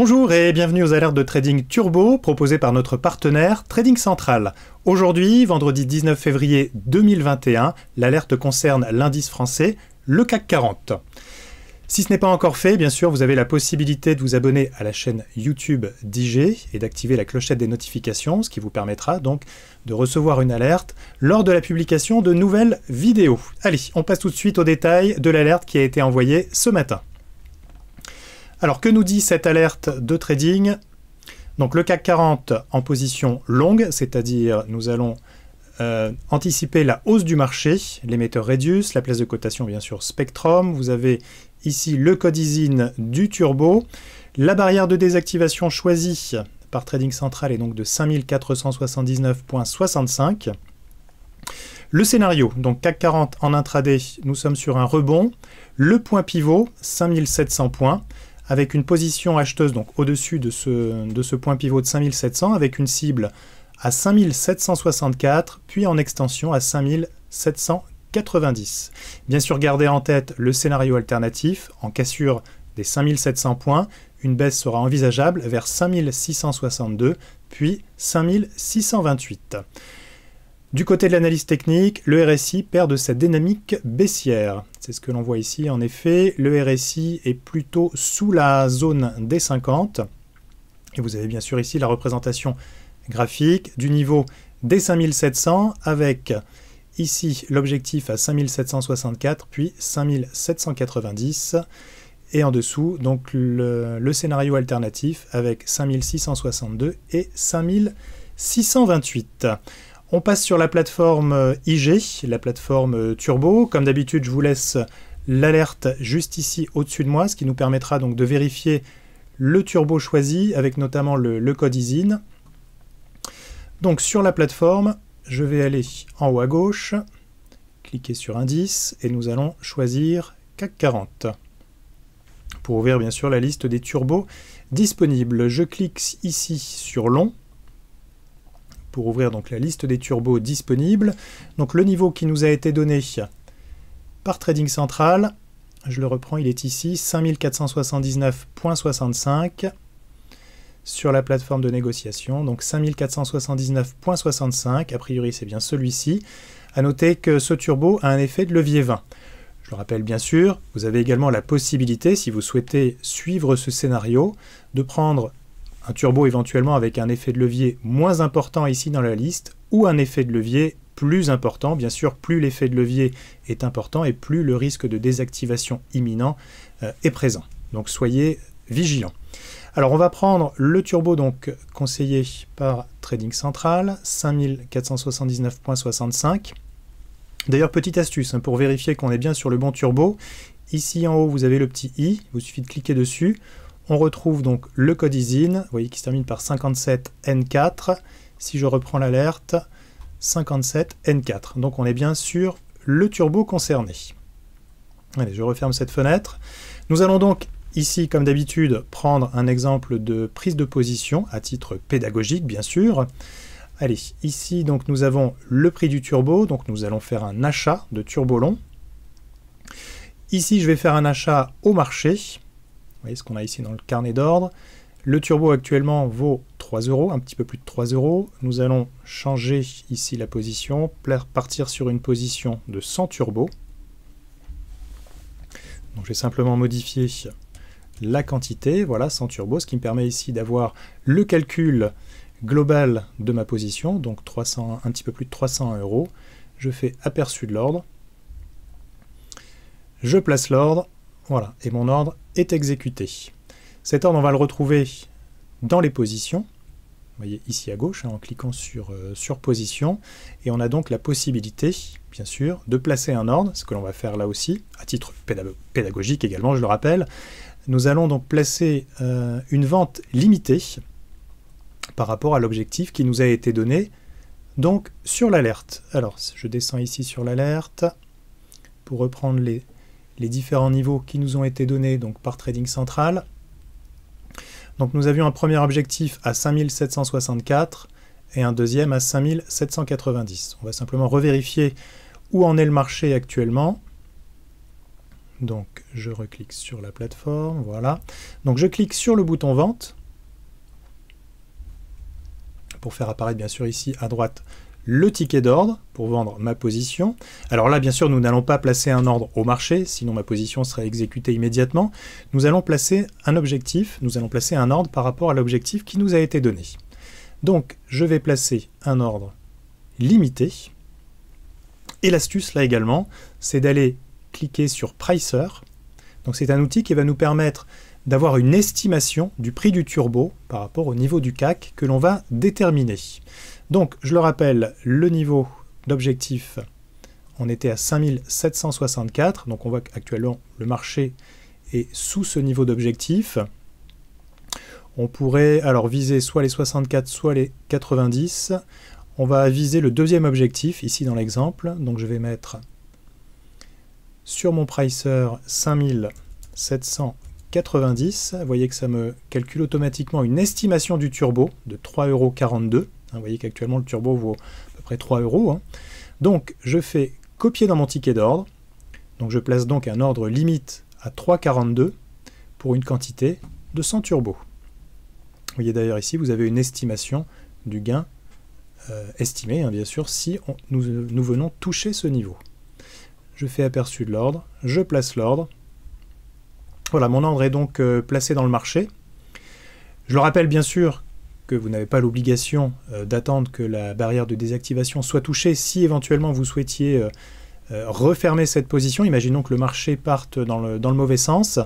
Bonjour et bienvenue aux alertes de Trading Turbo proposées par notre partenaire Trading Central. Aujourd'hui, vendredi 19 février 2021, l'alerte concerne l'indice français, le CAC 40. Si ce n'est pas encore fait, bien sûr, vous avez la possibilité de vous abonner à la chaîne YouTube d'IG et d'activer la clochette des notifications, ce qui vous permettra donc de recevoir une alerte lors de la publication de nouvelles vidéos. Allez, on passe tout de suite aux détails de l'alerte qui a été envoyée ce matin. Alors que nous dit cette alerte de trading Donc le CAC 40 en position longue, c'est-à-dire nous allons euh, anticiper la hausse du marché, l'émetteur Redius, la place de cotation bien sûr Spectrum, vous avez ici le code ISIN du turbo, la barrière de désactivation choisie par Trading Central est donc de 5479.65. Le scénario, donc CAC 40 en intraday, nous sommes sur un rebond. Le point pivot, 5700 points avec une position acheteuse donc au-dessus de ce, de ce point pivot de 5700, avec une cible à 5764, puis en extension à 5790. Bien sûr, gardez en tête le scénario alternatif. En cassure des 5700 points, une baisse sera envisageable vers 5662, puis 5628. Du côté de l'analyse technique, le RSI perd de sa dynamique baissière. C'est ce que l'on voit ici. En effet, le RSI est plutôt sous la zone des 50. Et vous avez bien sûr ici la représentation graphique du niveau des 5700 avec ici l'objectif à 5764 puis 5790 et en dessous donc le, le scénario alternatif avec 5662 et 5628. On passe sur la plateforme euh, IG, la plateforme euh, Turbo. Comme d'habitude, je vous laisse l'alerte juste ici au-dessus de moi, ce qui nous permettra donc de vérifier le turbo choisi avec notamment le, le code ISIN. Donc sur la plateforme, je vais aller en haut à gauche, cliquer sur indice et nous allons choisir CAC 40 pour ouvrir bien sûr la liste des turbos disponibles. Je clique ici sur long pour ouvrir donc la liste des turbos disponibles. Donc le niveau qui nous a été donné par Trading Central, je le reprends, il est ici 5479.65 sur la plateforme de négociation, donc 5479.65, a priori c'est bien celui-ci. À noter que ce turbo a un effet de levier 20. Je le rappelle bien sûr, vous avez également la possibilité, si vous souhaitez suivre ce scénario, de prendre un turbo éventuellement avec un effet de levier moins important ici dans la liste, ou un effet de levier plus important. Bien sûr, plus l'effet de levier est important et plus le risque de désactivation imminent euh, est présent. Donc soyez vigilants. Alors on va prendre le turbo donc conseillé par Trading Central, 5479.65. D'ailleurs, petite astuce hein, pour vérifier qu'on est bien sur le bon turbo. Ici en haut, vous avez le petit i, il vous suffit de cliquer dessus. On retrouve donc le code ISIN, vous voyez qui se termine par 57N4. Si je reprends l'alerte, 57N4. Donc on est bien sur le turbo concerné. Allez, je referme cette fenêtre. Nous allons donc ici, comme d'habitude, prendre un exemple de prise de position à titre pédagogique, bien sûr. Allez, ici, donc nous avons le prix du turbo, donc nous allons faire un achat de turbo long. Ici, je vais faire un achat au marché. Vous voyez ce qu'on a ici dans le carnet d'ordre. Le turbo actuellement vaut 3 euros, un petit peu plus de 3 euros. Nous allons changer ici la position, partir sur une position de 100 turbo. Donc j'ai simplement modifié la quantité, voilà 100 turbo, ce qui me permet ici d'avoir le calcul global de ma position, donc un petit peu plus de 300 euros. Je fais aperçu de l'ordre, je place l'ordre, voilà, et mon ordre est exécuté. Cet ordre, on va le retrouver dans les positions. Vous voyez ici à gauche, hein, en cliquant sur, euh, sur position. Et on a donc la possibilité, bien sûr, de placer un ordre, ce que l'on va faire là aussi, à titre pédagogique également, je le rappelle. Nous allons donc placer euh, une vente limitée par rapport à l'objectif qui nous a été donné, donc sur l'alerte. Alors, je descends ici sur l'alerte pour reprendre les les différents niveaux qui nous ont été donnés donc, par Trading Central. Donc nous avions un premier objectif à 5764 et un deuxième à 5790. On va simplement revérifier où en est le marché actuellement. Donc je reclique sur la plateforme, voilà. Donc je clique sur le bouton vente pour faire apparaître bien sûr ici à droite le ticket d'ordre pour vendre ma position. Alors là, bien sûr, nous n'allons pas placer un ordre au marché, sinon ma position serait exécutée immédiatement. Nous allons placer un objectif, nous allons placer un ordre par rapport à l'objectif qui nous a été donné. Donc, je vais placer un ordre limité. Et l'astuce, là également, c'est d'aller cliquer sur Pricer. Donc c'est un outil qui va nous permettre d'avoir une estimation du prix du turbo par rapport au niveau du CAC que l'on va déterminer. Donc, je le rappelle, le niveau d'objectif, on était à 5764, donc on voit qu'actuellement le marché est sous ce niveau d'objectif. On pourrait alors viser soit les 64, soit les 90. On va viser le deuxième objectif, ici dans l'exemple, donc je vais mettre sur mon pricer 5790. Vous voyez que ça me calcule automatiquement une estimation du turbo de euros. Hein, vous voyez qu'actuellement le turbo vaut à peu près 3 euros. Hein. Donc je fais copier dans mon ticket d'ordre. Donc je place donc un ordre limite à 3,42 pour une quantité de 100 turbos. Vous voyez d'ailleurs ici, vous avez une estimation du gain euh, estimé, hein, bien sûr, si nous, venons toucher ce niveau. Je fais aperçu de l'ordre, je place l'ordre. Voilà, mon ordre est donc euh, placé dans le marché. Je le rappelle bien sûr vous n'avez pas l'obligation euh, d'attendre que la barrière de désactivation soit touchée si éventuellement vous souhaitiez euh, euh, refermer cette position. Imaginons que le marché parte dans le, mauvais sens.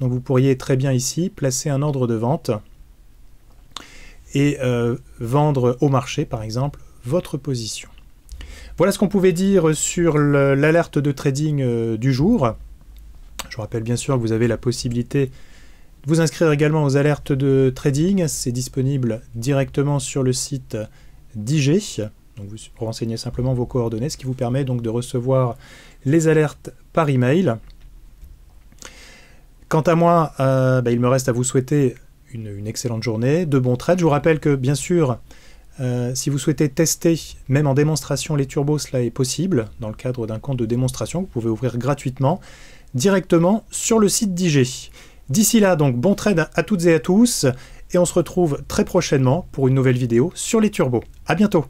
Donc vous pourriez très bien ici placer un ordre de vente et vendre au marché, par exemple, votre position. Voilà ce qu'on pouvait dire sur l'alerte de trading du jour. Je rappelle bien sûr que vous avez la possibilité vous inscrire également aux alertes de trading, c'est disponible directement sur le site d'IG. Donc vous renseignez simplement vos coordonnées, ce qui vous permet donc de recevoir les alertes par email. Quant à moi, euh, bah, il me reste à vous souhaiter une, excellente journée, de bons trades. Je vous rappelle que bien sûr, euh, si vous souhaitez tester, même en démonstration, les turbos, cela est possible dans le cadre d'un compte de démonstration que vous pouvez ouvrir gratuitement directement sur le site d'IG. D'ici là, donc bon trade à toutes et à tous, et on se retrouve très prochainement pour une nouvelle vidéo sur les turbos. À bientôt